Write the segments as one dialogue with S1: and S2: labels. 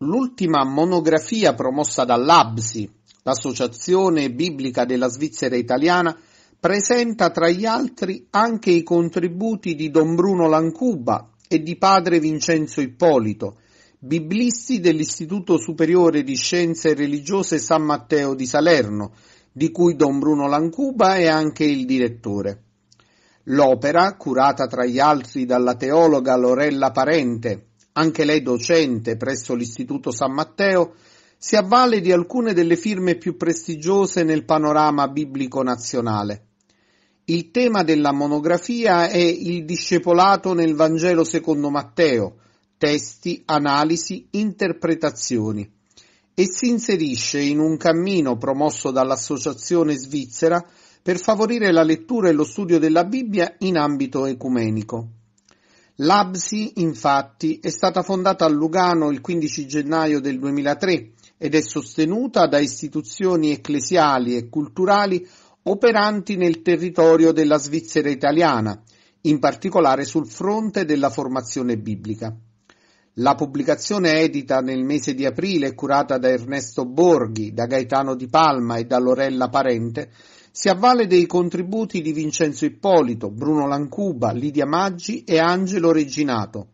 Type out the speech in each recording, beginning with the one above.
S1: L'ultima monografia promossa dall'ABSI, l'Associazione Biblica della Svizzera Italiana, presenta tra gli altri anche i contributi di Don Bruno Lancuba e di padre Vincenzo Ippolito, biblisti dell'Istituto Superiore di Scienze Religiose San Matteo di Salerno, di cui Don Bruno Lancuba è anche il direttore. L'opera, curata tra gli altri dalla teologa Lorella Parente anche lei docente presso l'Istituto San Matteo, si avvale di alcune delle firme più prestigiose nel panorama biblico nazionale. Il tema della monografia è il discepolato nel Vangelo secondo Matteo, testi, analisi, interpretazioni e si inserisce in un cammino promosso dall'Associazione svizzera per favorire la lettura e lo studio della Bibbia in ambito ecumenico. L'ABSI, infatti, è stata fondata a Lugano il 15 gennaio del 2003 ed è sostenuta da istituzioni ecclesiali e culturali operanti nel territorio della Svizzera italiana, in particolare sul fronte della formazione biblica. La pubblicazione edita nel mese di aprile e curata da Ernesto Borghi, da Gaetano Di Palma e da Lorella Parente si avvale dei contributi di Vincenzo Ippolito, Bruno Lancuba, Lidia Maggi e Angelo Reginato.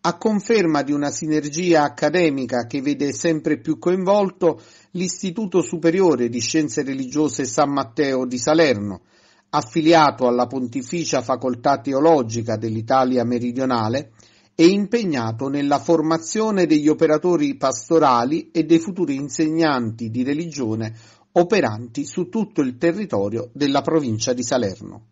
S1: A conferma di una sinergia accademica che vede sempre più coinvolto l'Istituto Superiore di Scienze Religiose San Matteo di Salerno, affiliato alla Pontificia Facoltà Teologica dell'Italia Meridionale e impegnato nella formazione degli operatori pastorali e dei futuri insegnanti di religione operanti su tutto il territorio della provincia di Salerno.